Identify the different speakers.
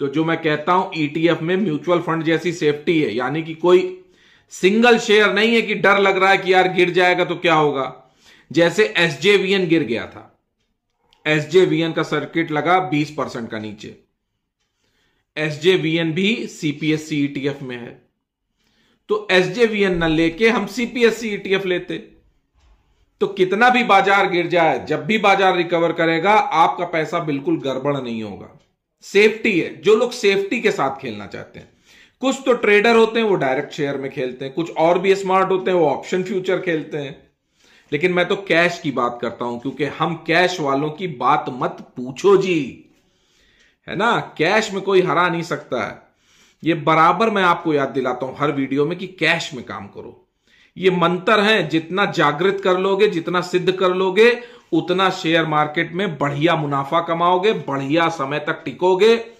Speaker 1: तो जो मैं कहता हूं ईटीएफ e में म्यूचुअल फंड जैसी सेफ्टी है यानी कि कोई सिंगल शेयर नहीं है कि डर लग रहा है कि यार गिर जाएगा तो क्या होगा जैसे एसजेवीएन गिर गया था एसजेवीएन का सर्किट लगा 20 परसेंट का नीचे एसजेवीएन भी सीपीएससी ईटीएफ e में है तो एसजेवीएन न लेके हम सीपीएससी ईटीएफ e लेते तो कितना भी बाजार गिर जाए जब भी बाजार रिकवर करेगा आपका पैसा बिल्कुल गड़बड़ नहीं होगा सेफ्टी है जो लोग सेफ्टी के साथ खेलना चाहते हैं कुछ तो ट्रेडर होते हैं वो डायरेक्ट शेयर में खेलते हैं कुछ और भी स्मार्ट होते हैं वो ऑप्शन फ्यूचर खेलते हैं लेकिन मैं तो कैश की बात करता हूं क्योंकि हम कैश वालों की बात मत पूछो जी है ना कैश में कोई हरा नहीं सकता है ये बराबर मैं आपको याद दिलाता हूं हर वीडियो में कि कैश में काम करो ये मंत्र है जितना जागृत कर लोगे जितना सिद्ध कर लोगे उतना शेयर मार्केट में बढ़िया मुनाफा कमाओगे बढ़िया समय तक टिकोगे